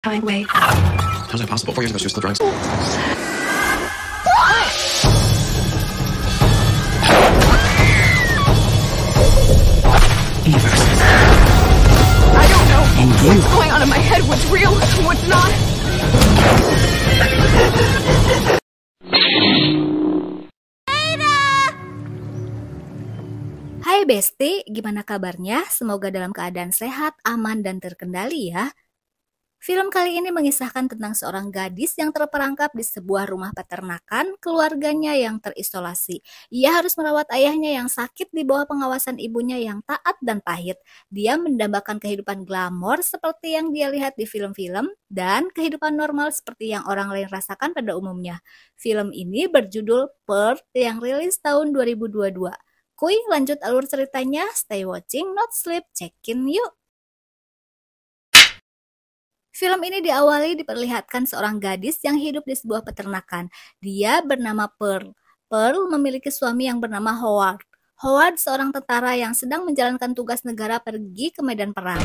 How's Hai Besti, gimana kabarnya? Semoga dalam keadaan sehat, aman, dan terkendali ya. Film kali ini mengisahkan tentang seorang gadis yang terperangkap di sebuah rumah peternakan keluarganya yang terisolasi. Ia harus merawat ayahnya yang sakit di bawah pengawasan ibunya yang taat dan pahit. Dia mendambakan kehidupan glamor seperti yang dia lihat di film-film dan kehidupan normal seperti yang orang lain rasakan pada umumnya. Film ini berjudul Perth yang rilis tahun 2022. Kuy, lanjut alur ceritanya. Stay watching, not sleep. Check in yuk. Film ini diawali diperlihatkan seorang gadis yang hidup di sebuah peternakan. Dia bernama Pearl. Pearl memiliki suami yang bernama Howard. Howard seorang tentara yang sedang menjalankan tugas negara pergi ke medan perang.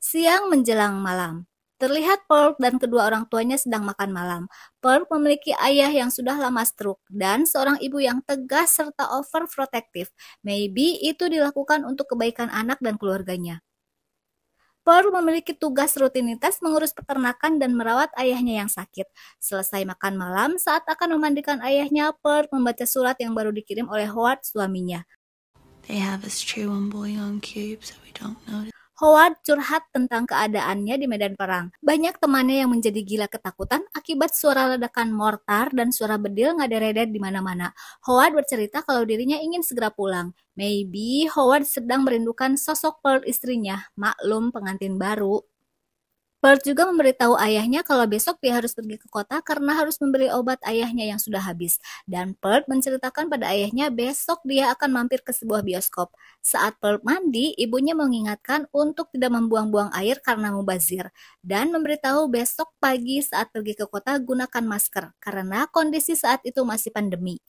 Siang menjelang malam, Terlihat Pearl dan kedua orang tuanya sedang makan malam. Pearl memiliki ayah yang sudah lama stroke dan seorang ibu yang tegas serta overprotective. Maybe itu dilakukan untuk kebaikan anak dan keluarganya. Pearl memiliki tugas rutinitas mengurus peternakan dan merawat ayahnya yang sakit. Selesai makan malam, saat akan memandikan ayahnya, Pearl membaca surat yang baru dikirim oleh Howard suaminya. They have us chew on boy on cube, we don't notice. Howard curhat tentang keadaannya di medan perang. Banyak temannya yang menjadi gila ketakutan akibat suara ledakan mortar dan suara bedil reda di mana-mana. Howard bercerita kalau dirinya ingin segera pulang. Maybe Howard sedang merindukan sosok Pearl istrinya, maklum pengantin baru. Bart juga memberitahu ayahnya kalau besok dia harus pergi ke kota karena harus membeli obat ayahnya yang sudah habis. Dan Bert menceritakan pada ayahnya besok dia akan mampir ke sebuah bioskop. Saat Bert mandi, ibunya mengingatkan untuk tidak membuang-buang air karena mubazir. Dan memberitahu besok pagi saat pergi ke kota gunakan masker karena kondisi saat itu masih pandemi.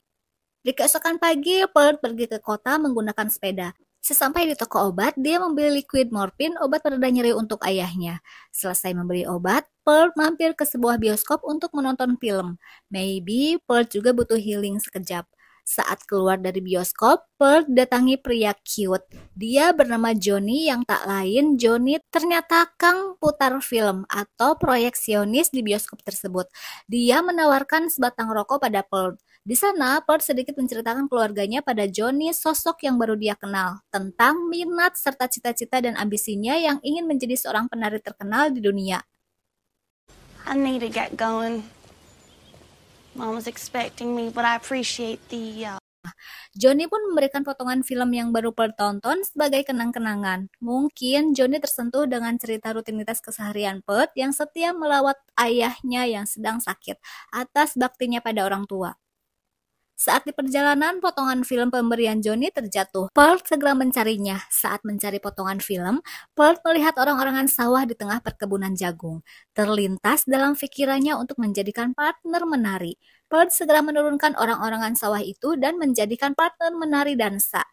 Di keesokan pagi, Pearl pergi ke kota menggunakan sepeda. Sesampai di toko obat, dia membeli liquid morphine obat pereda nyeri untuk ayahnya. Selesai membeli obat, Pearl mampir ke sebuah bioskop untuk menonton film. Maybe Pearl juga butuh healing sekejap. Saat keluar dari bioskop, Pearl datangi pria cute. Dia bernama Johnny yang tak lain Johnny ternyata Kang putar film atau proyeksionis di bioskop tersebut. Dia menawarkan sebatang rokok pada Pearl. Di sana, Port sedikit menceritakan keluarganya pada Johnny sosok yang baru dia kenal, tentang minat serta cita-cita dan ambisinya yang ingin menjadi seorang penari terkenal di dunia. I need to get going. Mom was expecting me, but I appreciate the uh... Johnny pun memberikan potongan film yang baru pertonton sebagai kenang-kenangan. Mungkin Johnny tersentuh dengan cerita rutinitas keseharian Port yang setia melawat ayahnya yang sedang sakit atas baktinya pada orang tua. Saat di perjalanan, potongan film pemberian Johnny terjatuh. Paul segera mencarinya. Saat mencari potongan film, Paul melihat orang-orangan sawah di tengah perkebunan jagung. Terlintas dalam pikirannya untuk menjadikan partner menari. Paul segera menurunkan orang-orangan sawah itu dan menjadikan partner menari dansa.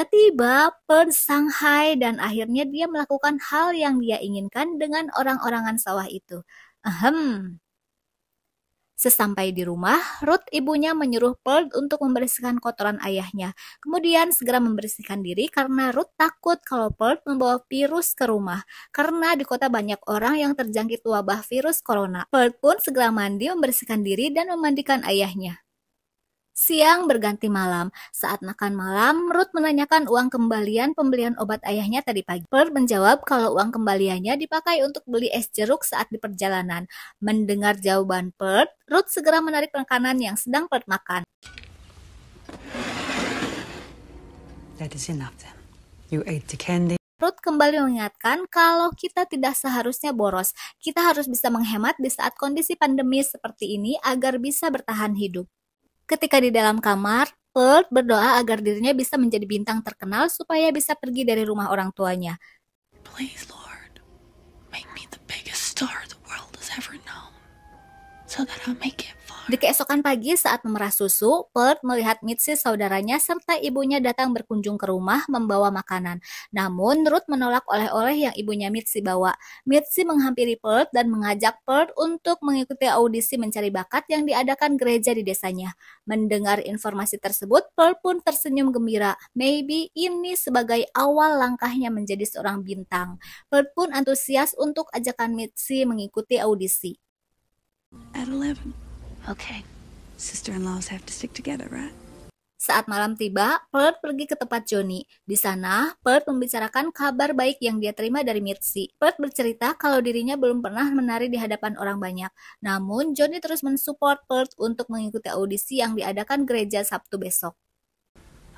Tiba-tiba per Shanghai dan akhirnya dia melakukan hal yang dia inginkan dengan orang-orangan sawah itu. Ahem. Sesampai di rumah, Ruth ibunya menyuruh Pearl untuk membersihkan kotoran ayahnya. Kemudian segera membersihkan diri karena Ruth takut kalau Pearl membawa virus ke rumah. Karena di kota banyak orang yang terjangkit wabah virus corona. Pearl pun segera mandi membersihkan diri dan memandikan ayahnya. Siang berganti malam. Saat makan malam, Ruth menanyakan uang kembalian pembelian obat ayahnya tadi pagi. Per menjawab kalau uang kembaliannya dipakai untuk beli es jeruk saat di perjalanan. Mendengar jawaban Pert, Ruth segera menarik makanan yang sedang Pert makan. That is enough then. You ate the candy. Ruth kembali mengingatkan kalau kita tidak seharusnya boros. Kita harus bisa menghemat di saat kondisi pandemi seperti ini agar bisa bertahan hidup. Ketika di dalam kamar, Pearl berdoa agar dirinya bisa menjadi bintang terkenal supaya bisa pergi dari rumah orang tuanya. Please Lord, make me the biggest star the world has ever known, so that I'll make it di keesokan pagi saat memerah susu, Pearl melihat Mitzi saudaranya serta ibunya datang berkunjung ke rumah membawa makanan. Namun, Ruth menolak oleh-oleh yang ibunya Mitzi bawa. Mitzi menghampiri Pearl dan mengajak Pearl untuk mengikuti audisi mencari bakat yang diadakan gereja di desanya. Mendengar informasi tersebut, Pearl pun tersenyum gembira. Maybe ini sebagai awal langkahnya menjadi seorang bintang. Pearl pun antusias untuk ajakan Mitzi mengikuti audisi. At 11. Saat malam tiba, Pearl pergi ke tempat Johnny. Di sana, Pearl membicarakan kabar baik yang dia terima dari Mitzi. Pearl bercerita kalau dirinya belum pernah menari di hadapan orang banyak. Namun, Johnny terus mensupport Pearl untuk mengikuti audisi yang diadakan gereja Sabtu besok.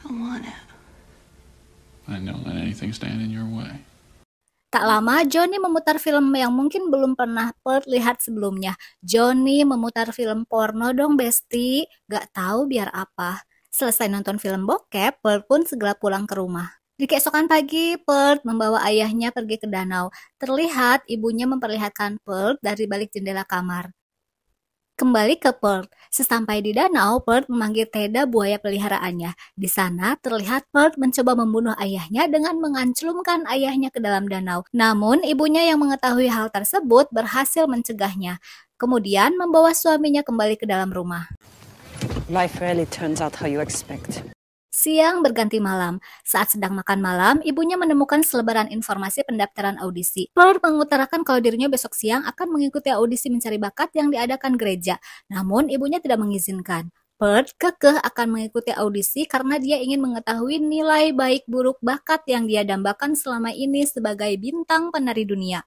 I want it. I don't let anything stand in your way. Tak lama, Johnny memutar film yang mungkin belum pernah Perth lihat sebelumnya. Johnny memutar film porno dong, Besti. Gak tahu biar apa. Selesai nonton film bokep, Pearl pun segera pulang ke rumah. Di keesokan pagi, Pearl membawa ayahnya pergi ke danau. Terlihat ibunya memperlihatkan Pearl dari balik jendela kamar. Kembali ke Perth, sesampai di danau, Perth memanggil Teda buaya peliharaannya. Di sana, terlihat Perth mencoba membunuh ayahnya dengan mengancurkan ayahnya ke dalam danau. Namun, ibunya yang mengetahui hal tersebut berhasil mencegahnya. Kemudian, membawa suaminya kembali ke dalam rumah. Life really turns out how you expect. Siang berganti malam. Saat sedang makan malam, ibunya menemukan selebaran informasi pendaftaran audisi. Flor mengutarakan kalau dirinya besok siang akan mengikuti audisi mencari bakat yang diadakan gereja. Namun, ibunya tidak mengizinkan. Bert kekeh akan mengikuti audisi karena dia ingin mengetahui nilai baik buruk bakat yang dia dambakan selama ini sebagai bintang penari dunia.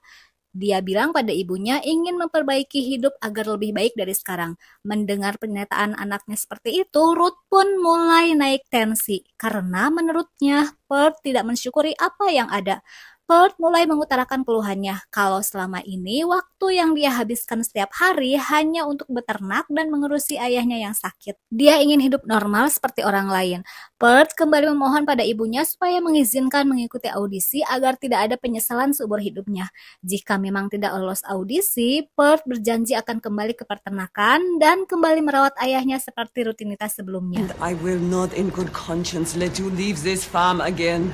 Dia bilang pada ibunya ingin memperbaiki hidup agar lebih baik dari sekarang. Mendengar pernyataan anaknya seperti itu, Ruth pun mulai naik tensi karena menurutnya Perth tidak mensyukuri apa yang ada. Kurt mulai mengutarakan keluhannya kalau selama ini waktu yang dia habiskan setiap hari hanya untuk beternak dan mengurusi ayahnya yang sakit. Dia ingin hidup normal seperti orang lain. Kurt kembali memohon pada ibunya supaya mengizinkan mengikuti audisi agar tidak ada penyesalan seumur hidupnya. Jika memang tidak lolos audisi, Kurt berjanji akan kembali ke peternakan dan kembali merawat ayahnya seperti rutinitas sebelumnya. And I will not in good conscience let you leave this farm again.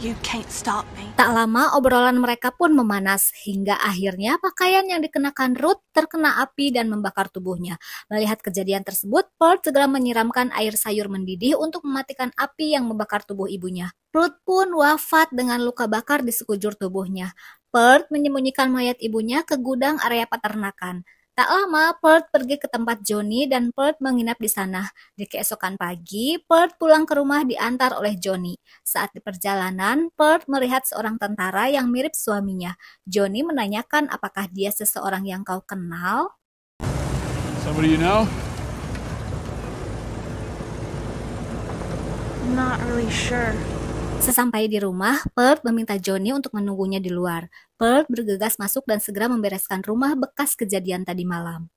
You can't stop me. Tak lama obrolan mereka pun memanas hingga akhirnya pakaian yang dikenakan Ruth terkena api dan membakar tubuhnya. Melihat kejadian tersebut, Paul segera menyiramkan air sayur mendidih untuk mematikan api yang membakar tubuh ibunya. Ruth pun wafat dengan luka bakar di sekujur tubuhnya. Perth menyembunyikan mayat ibunya ke gudang area peternakan. Tak lama, Pearl pergi ke tempat Joni dan Perth menginap di sana. Di keesokan pagi, Perth pulang ke rumah diantar oleh Joni. Saat di perjalanan, Perth melihat seorang tentara yang mirip suaminya. Joni menanyakan apakah dia seseorang yang kau kenal. Somebody you know? Not really sure. Sesampai di rumah, Perth meminta Joni untuk menunggunya di luar. Pearl bergegas masuk dan segera membereskan rumah bekas kejadian tadi malam.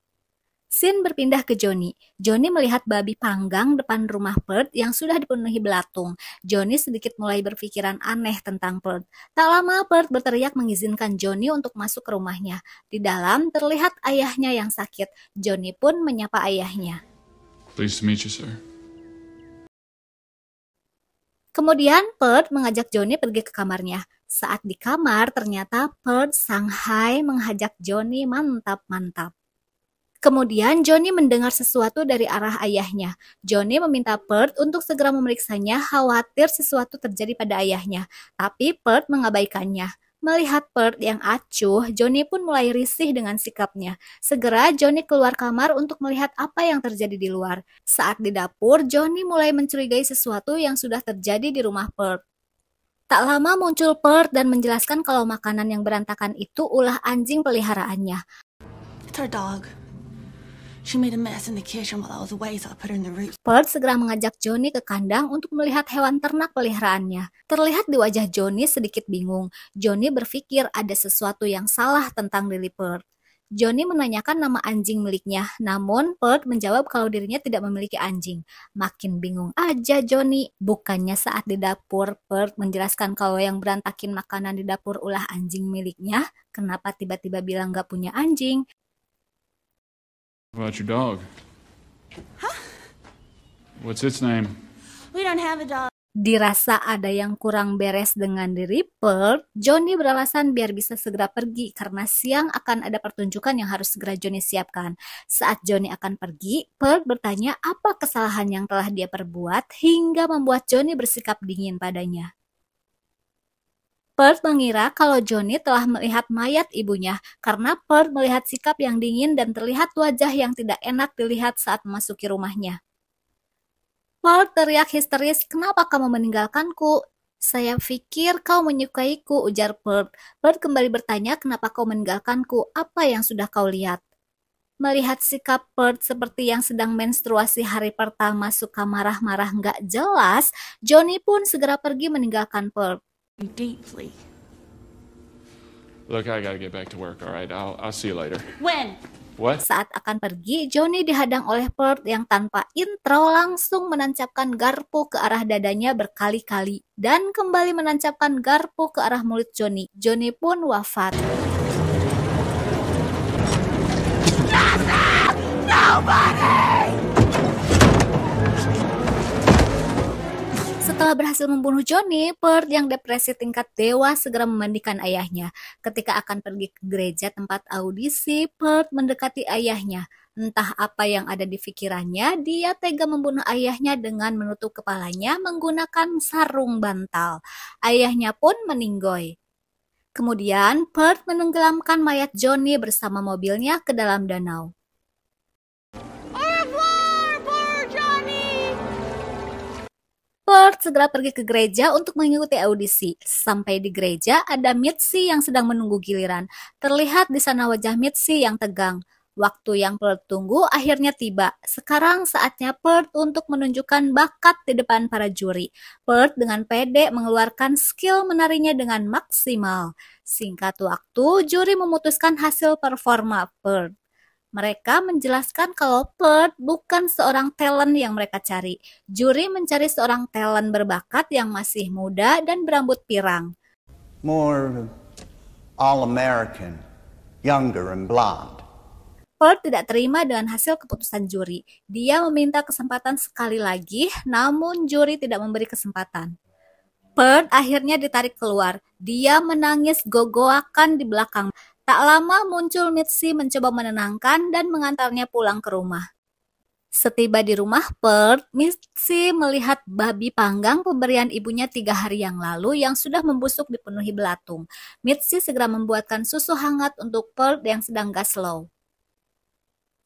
Sin berpindah ke Johnny. Johnny melihat babi panggang depan rumah Pearl yang sudah dipenuhi belatung. Johnny sedikit mulai berpikiran aneh tentang Pearl. Tak lama Pearl berteriak mengizinkan Johnny untuk masuk ke rumahnya. Di dalam terlihat ayahnya yang sakit. Johnny pun menyapa ayahnya. Pleased to meet you, sir. Kemudian Perth mengajak Johnny pergi ke kamarnya. Saat di kamar, ternyata Perth Shanghai mengajak Johnny mantap-mantap. Kemudian Johnny mendengar sesuatu dari arah ayahnya. Johnny meminta Perth untuk segera memeriksanya khawatir sesuatu terjadi pada ayahnya. Tapi Perth mengabaikannya. Melihat Perth yang acuh, Johnny pun mulai risih dengan sikapnya. Segera Johnny keluar kamar untuk melihat apa yang terjadi di luar. Saat di dapur, Johnny mulai mencurigai sesuatu yang sudah terjadi di rumah Perth. Tak lama muncul Perth dan menjelaskan kalau makanan yang berantakan itu ulah anjing peliharaannya. It's our dog. She made a mess in the kitchen while I was away, so I put her in the segera mengajak Johnny ke kandang untuk melihat hewan ternak peliharaannya. Terlihat di wajah Johnny sedikit bingung. Johnny berpikir ada sesuatu yang salah tentang Lily Bird. Johnny menanyakan nama anjing miliknya, namun Pert menjawab kalau dirinya tidak memiliki anjing. Makin bingung aja Johnny. Bukannya saat di dapur, Pert menjelaskan kalau yang berantakin makanan di dapur ulah anjing miliknya, kenapa tiba-tiba bilang gak punya anjing about your dog? Huh? What's its name? We don't have a dog. Dirasa ada yang kurang beres dengan diri Pearl, Johnny beralasan biar bisa segera pergi karena siang akan ada pertunjukan yang harus segera Johnny siapkan. Saat Johnny akan pergi, Pearl bertanya apa kesalahan yang telah dia perbuat hingga membuat Johnny bersikap dingin padanya. Perth mengira kalau Johnny telah melihat mayat ibunya karena Perth melihat sikap yang dingin dan terlihat wajah yang tidak enak dilihat saat memasuki rumahnya. Perth teriak histeris, kenapa kamu meninggalkanku? Saya pikir kau menyukaiku, ujar Perth. Perth kembali bertanya kenapa kau meninggalkanku, apa yang sudah kau lihat? Melihat sikap Perth seperti yang sedang menstruasi hari pertama suka marah-marah nggak jelas, Johnny pun segera pergi meninggalkan Perth deeply. Look, I gotta get back to work, alright? I'll, I'll see you later. When? What? Saat akan pergi, Johnny dihadang oleh Perth yang tanpa intro langsung menancapkan garpu ke arah dadanya berkali-kali dan kembali menancapkan garpu ke arah mulut Johnny. Johnny pun wafat. Setelah berhasil membunuh Johnny, Perth yang depresi tingkat dewa segera memandikan ayahnya. Ketika akan pergi ke gereja tempat audisi, Perth mendekati ayahnya. Entah apa yang ada di pikirannya, dia tega membunuh ayahnya dengan menutup kepalanya menggunakan sarung bantal. Ayahnya pun meninggoy. Kemudian, Perth menenggelamkan mayat Johnny bersama mobilnya ke dalam danau. segera pergi ke gereja untuk mengikuti audisi. Sampai di gereja, ada Mitzi yang sedang menunggu giliran. Terlihat di sana wajah Mitzi yang tegang. Waktu yang Pert tunggu akhirnya tiba. Sekarang saatnya Pert untuk menunjukkan bakat di depan para juri. Pert dengan pede mengeluarkan skill menarinya dengan maksimal. Singkat waktu, juri memutuskan hasil performa Pert. Mereka menjelaskan kalau Perth bukan seorang talent yang mereka cari. Juri mencari seorang talent berbakat yang masih muda dan berambut pirang. More all-American, younger and blonde. Perth tidak terima dengan hasil keputusan juri. Dia meminta kesempatan sekali lagi, namun juri tidak memberi kesempatan. Perth akhirnya ditarik keluar. Dia menangis gogoakan di belakang. Tak lama muncul Mitzi mencoba menenangkan dan mengantarnya pulang ke rumah. Setiba di rumah Perth, Mitzi melihat babi panggang pemberian ibunya tiga hari yang lalu yang sudah membusuk dipenuhi belatung. Mitzi segera membuatkan susu hangat untuk Perth yang sedang gaslow.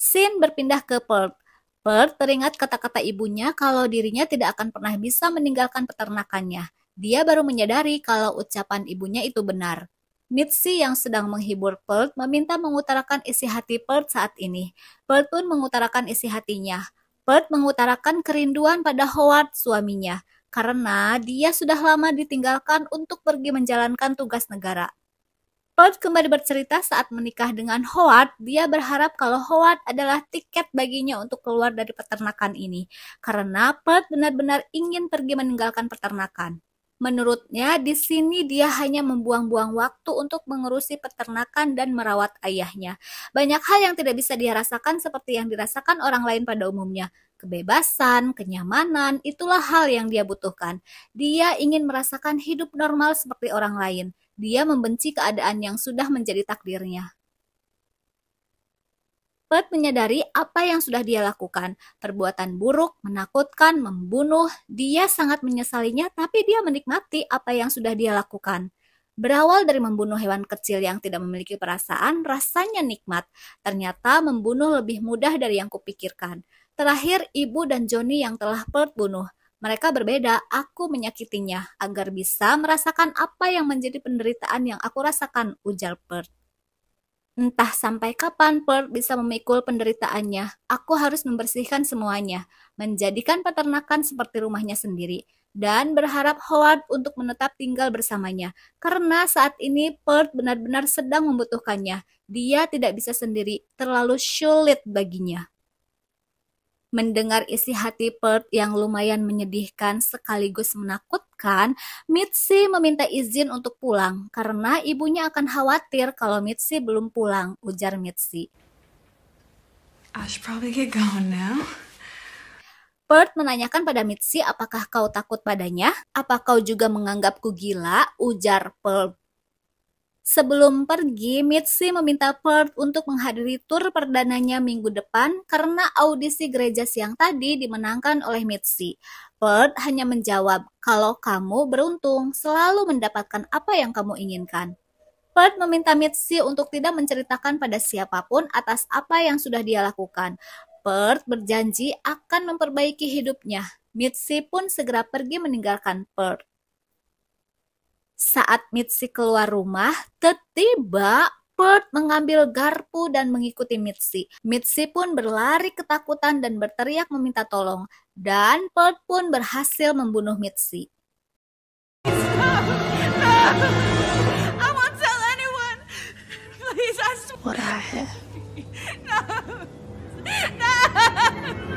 Sin berpindah ke Perth. Perth teringat kata-kata ibunya kalau dirinya tidak akan pernah bisa meninggalkan peternakannya. Dia baru menyadari kalau ucapan ibunya itu benar. Mitzi yang sedang menghibur Pert meminta mengutarakan isi hati Pert saat ini. Pert pun mengutarakan isi hatinya. Pert mengutarakan kerinduan pada Howard suaminya karena dia sudah lama ditinggalkan untuk pergi menjalankan tugas negara. Pert kembali bercerita saat menikah dengan Howard, dia berharap kalau Howard adalah tiket baginya untuk keluar dari peternakan ini, karena Pert benar-benar ingin pergi meninggalkan peternakan. Menurutnya, di sini dia hanya membuang-buang waktu untuk mengurusi peternakan dan merawat ayahnya. Banyak hal yang tidak bisa dia rasakan seperti yang dirasakan orang lain pada umumnya. Kebebasan, kenyamanan, itulah hal yang dia butuhkan. Dia ingin merasakan hidup normal seperti orang lain. Dia membenci keadaan yang sudah menjadi takdirnya cepat menyadari apa yang sudah dia lakukan. Perbuatan buruk, menakutkan, membunuh, dia sangat menyesalinya tapi dia menikmati apa yang sudah dia lakukan. Berawal dari membunuh hewan kecil yang tidak memiliki perasaan, rasanya nikmat. Ternyata membunuh lebih mudah dari yang kupikirkan. Terakhir, ibu dan Joni yang telah Perth bunuh. Mereka berbeda, aku menyakitinya agar bisa merasakan apa yang menjadi penderitaan yang aku rasakan, ujar Perth. Entah sampai kapan Pearl bisa memikul penderitaannya, aku harus membersihkan semuanya, menjadikan peternakan seperti rumahnya sendiri, dan berharap Howard untuk menetap tinggal bersamanya. Karena saat ini Pearl benar-benar sedang membutuhkannya. Dia tidak bisa sendiri, terlalu sulit baginya mendengar isi hati Perth yang lumayan menyedihkan sekaligus menakutkan, Mitzi meminta izin untuk pulang karena ibunya akan khawatir kalau Mitzi belum pulang, ujar Mitzi. I Perth menanyakan pada Mitzi apakah kau takut padanya? Apa kau juga menganggapku gila? Ujar Pert. Sebelum pergi, Mitzi meminta Perth untuk menghadiri tur perdananya minggu depan karena audisi gereja siang tadi dimenangkan oleh Mitzi. Perth hanya menjawab, kalau kamu beruntung selalu mendapatkan apa yang kamu inginkan. Perth meminta Mitzi untuk tidak menceritakan pada siapapun atas apa yang sudah dia lakukan. Perth berjanji akan memperbaiki hidupnya. Mitzi pun segera pergi meninggalkan Perth. Saat Mitzi keluar rumah, tiba Bert mengambil garpu dan mengikuti Mitzi. Mitzi pun berlari ketakutan dan berteriak meminta tolong. Dan Bert pun berhasil membunuh Mitzi. What I have. No. No.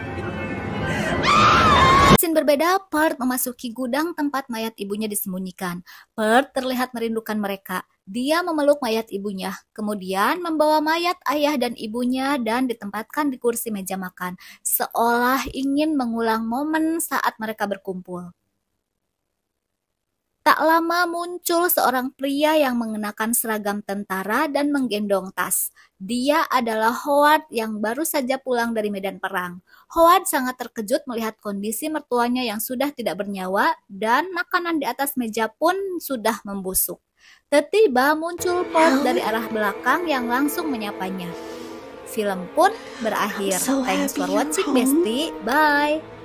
Mesin berbeda, Perth memasuki gudang tempat mayat ibunya disembunyikan. Perth terlihat merindukan mereka. Dia memeluk mayat ibunya, kemudian membawa mayat ayah dan ibunya dan ditempatkan di kursi meja makan, seolah ingin mengulang momen saat mereka berkumpul. Tak lama muncul seorang pria yang mengenakan seragam tentara dan menggendong tas. Dia adalah Howard yang baru saja pulang dari medan perang. Howard sangat terkejut melihat kondisi mertuanya yang sudah tidak bernyawa dan makanan di atas meja pun sudah membusuk. Tiba-tiba muncul Paul dari arah belakang yang langsung menyapanya. Film pun berakhir. Thanks for watching, Bestie. Bye.